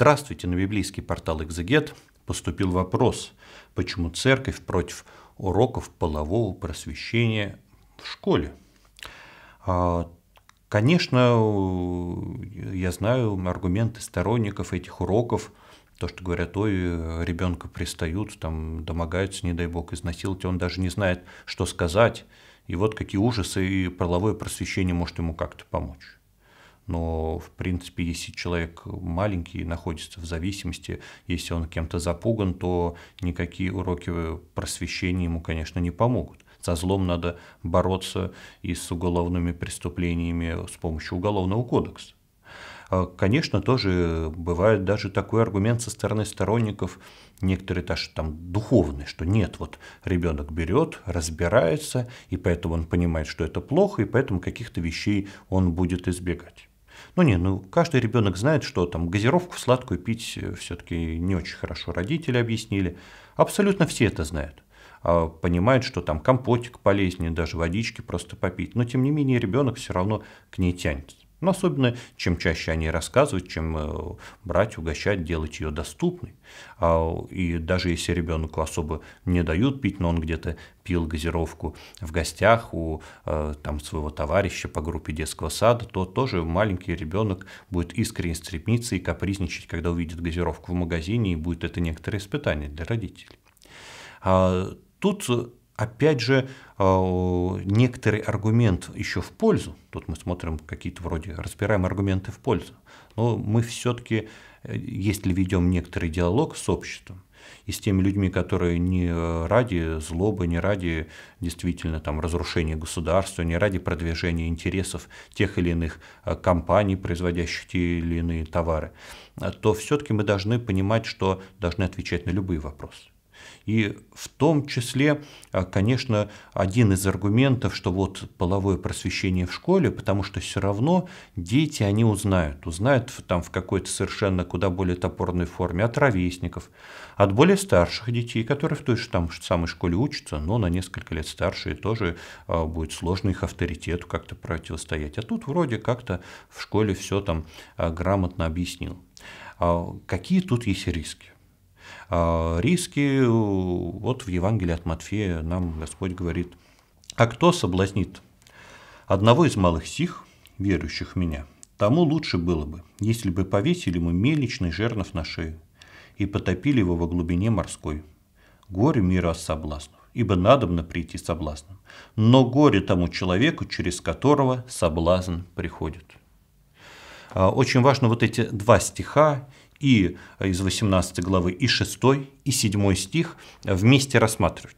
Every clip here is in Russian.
Здравствуйте, на библейский портал «Экзегет» поступил вопрос, почему церковь против уроков полового просвещения в школе. А, конечно, я знаю аргументы сторонников этих уроков, то, что говорят, ой, ребенка пристают, там домогаются, не дай бог, изнасиловать, он даже не знает, что сказать, и вот какие ужасы, и половое просвещение может ему как-то помочь но, в принципе, если человек маленький, находится в зависимости, если он кем-то запуган, то никакие уроки просвещения ему, конечно, не помогут. Со злом надо бороться и с уголовными преступлениями с помощью Уголовного кодекса. А, конечно, тоже бывает даже такой аргумент со стороны сторонников, некоторые даже там духовные, что нет, вот ребенок берет, разбирается, и поэтому он понимает, что это плохо, и поэтому каких-то вещей он будет избегать. Ну не, ну каждый ребенок знает, что там газировку сладкую пить э, все-таки не очень хорошо. Родители объяснили. Абсолютно все это знают. А понимают, что там компотик полезнее, даже водички просто попить. Но тем не менее ребенок все равно к ней тянется. Но особенно, чем чаще о ней рассказывать, чем э, брать, угощать, делать ее доступной. А, и даже если ребенку особо не дают пить, но он где-то пил газировку в гостях у э, там, своего товарища по группе детского сада, то тоже маленький ребенок будет искренне стремиться и капризничать, когда увидит газировку в магазине, и будет это некоторое испытание для родителей. А, тут опять же, а, некоторый аргумент еще в пользу, тут мы смотрим какие-то вроде, разбираем аргументы в пользу, но мы все-таки, э, если ведем некоторый диалог с обществом, и с теми людьми, которые не ради злобы, не ради действительно там разрушения государства, не ради продвижения интересов тех или иных э, компаний, производящих те или иные товары, э, то все-таки мы должны понимать, что должны отвечать на любые вопросы. И в том числе, э, конечно, один из аргументов, что вот половое просвещение в школе, потому что все равно дети, они узнают. Узнают там в какой-то совершенно куда более топорной форме от ровесников, от более старших детей, которые в той же там самой школе учатся, но на несколько лет старше, и тоже э, будет сложно их авторитету как-то противостоять. А тут вроде как-то в школе все там э, грамотно объяснил. А какие тут есть риски? А, риски. Вот в Евангелии от Матфея нам Господь говорит, «А кто соблазнит одного из малых сих, верующих в меня, тому лучше было бы, если бы повесили мы мельничный жернов на шею и потопили его во глубине морской. Горе мира от соблазнов, ибо надобно прийти соблазном, но горе тому человеку, через которого соблазн приходит». А, очень важно вот эти два стиха и а, из 18 главы, и 6, и 7 стих вместе рассматривать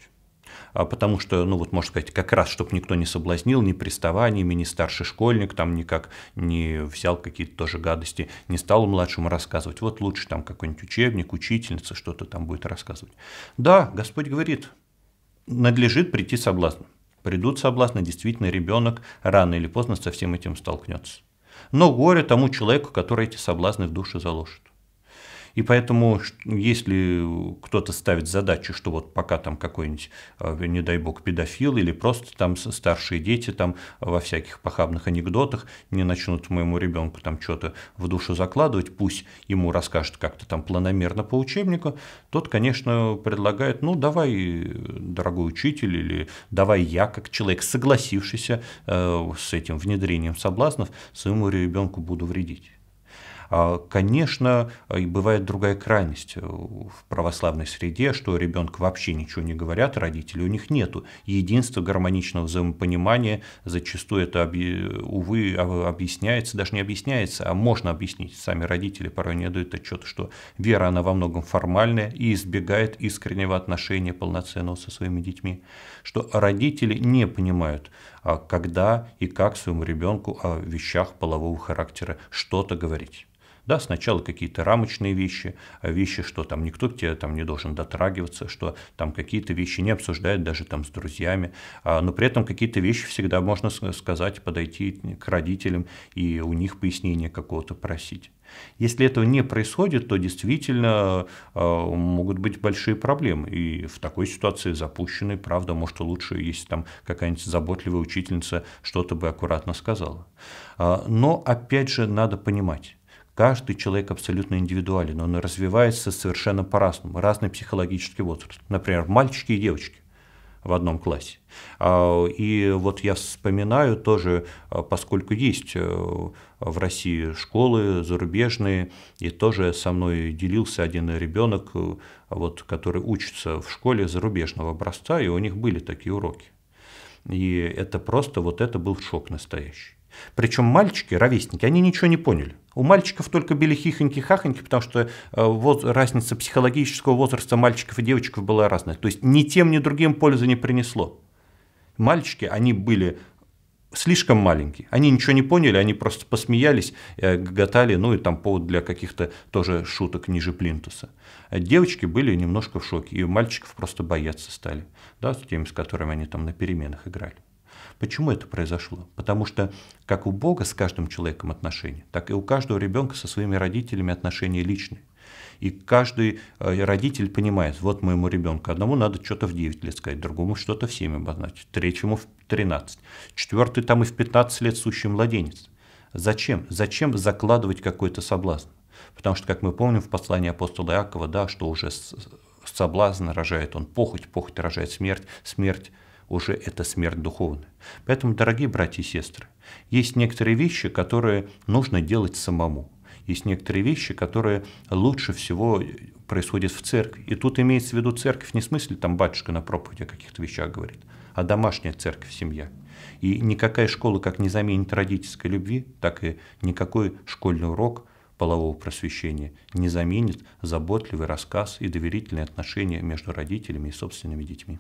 а, потому что, ну вот, можно сказать, как раз, чтобы никто не соблазнил ни приставаниями, ни старший школьник там никак не взял какие-то тоже гадости, не стал младшему рассказывать. Вот лучше там какой-нибудь учебник, учительница что-то там будет рассказывать. Да, Господь говорит, надлежит прийти соблазну. Придут соблазны, действительно, ребенок рано или поздно со всем этим столкнется но горе тому человеку, который эти соблазны в душу заложит. И поэтому, если кто-то ставит задачу, что вот пока там какой-нибудь, а, не дай бог, педофил или просто там старшие дети там во всяких похабных анекдотах не начнут моему ребенку там что-то в душу закладывать, пусть ему расскажут как-то там планомерно по учебнику, тот, конечно, предлагает, ну, давай, дорогой учитель, или давай я, как человек, согласившийся э, с этим внедрением соблазнов, своему ребенку буду вредить. А, конечно, э, и бывает другая крайность э, в православной среде, что ребенку вообще ничего не говорят, родителей у них нету. Единство гармоничного взаимопонимания зачастую это, э, увы, а, объясняется, даже не объясняется, а можно объяснить. Сами родители порой не дают отчет, что вера, она во многом формальная и избегает искреннего отношения полноценного со своими детьми, что родители не понимают, а когда и как своему ребенку о вещах полового характера что-то говорить. Да, сначала какие-то рамочные вещи, а вещи, что там никто к тебе там не должен дотрагиваться, что там какие-то вещи не обсуждают даже там с друзьями, а, но при этом какие-то вещи всегда можно сказать, подойти к родителям и у них пояснение какого-то просить. Если этого не происходит, то действительно а, могут быть большие проблемы. И в такой ситуации запущенный, правда, может лучше, если там какая-нибудь заботливая учительница что-то бы аккуратно сказала. Но опять же надо понимать, Каждый человек абсолютно индивидуален, он развивается совершенно по-разному, разный психологический возраст. Например, мальчики и девочки в одном классе. А, и вот я вспоминаю тоже, а, поскольку есть э, в России школы зарубежные, и тоже со мной делился один ребенок, э, вот, который учится в школе зарубежного образца, и у них были такие уроки. И это просто, вот это был шок настоящий. Причем мальчики, ровесники, они ничего не поняли. У мальчиков только были хихоньки-хахоньки, потому что э, воз... разница психологического возраста мальчиков и девочек была разная. То есть ни тем, ни другим пользы не принесло. Мальчики, они были слишком маленькие. Они ничего не поняли, они просто посмеялись, э, гоготали, ну и там повод для каких-то тоже шуток ниже плинтуса. Девочки были немножко в шоке, и мальчиков просто бояться стали, да, с теми, с которыми они там на переменах играли. Почему это произошло? Потому что как у Бога с каждым человеком отношения, так и у каждого ребенка со своими родителями отношения личные. И каждый э, родитель понимает, вот моему ребенку одному надо что-то в 9 лет сказать, другому что-то в 7 обозначить, третьему в 13, четвертый там и в 15 лет сущий младенец. Зачем? Зачем закладывать какой-то соблазн? Потому что, как мы помним в послании апостола Иакова, да, что уже соблазн рожает он похоть, похоть рожает смерть, смерть уже это смерть духовная. Поэтому, дорогие братья и сестры, есть некоторые вещи, которые нужно делать самому. Есть некоторые вещи, которые лучше всего происходят в церкви. И тут имеется в виду церковь не в смысле, там батюшка на проповеди о каких-то вещах говорит, а домашняя церковь, семья. И никакая школа как не заменит родительской любви, так и никакой школьный урок полового просвещения не заменит заботливый рассказ и доверительные отношения между родителями и собственными детьми.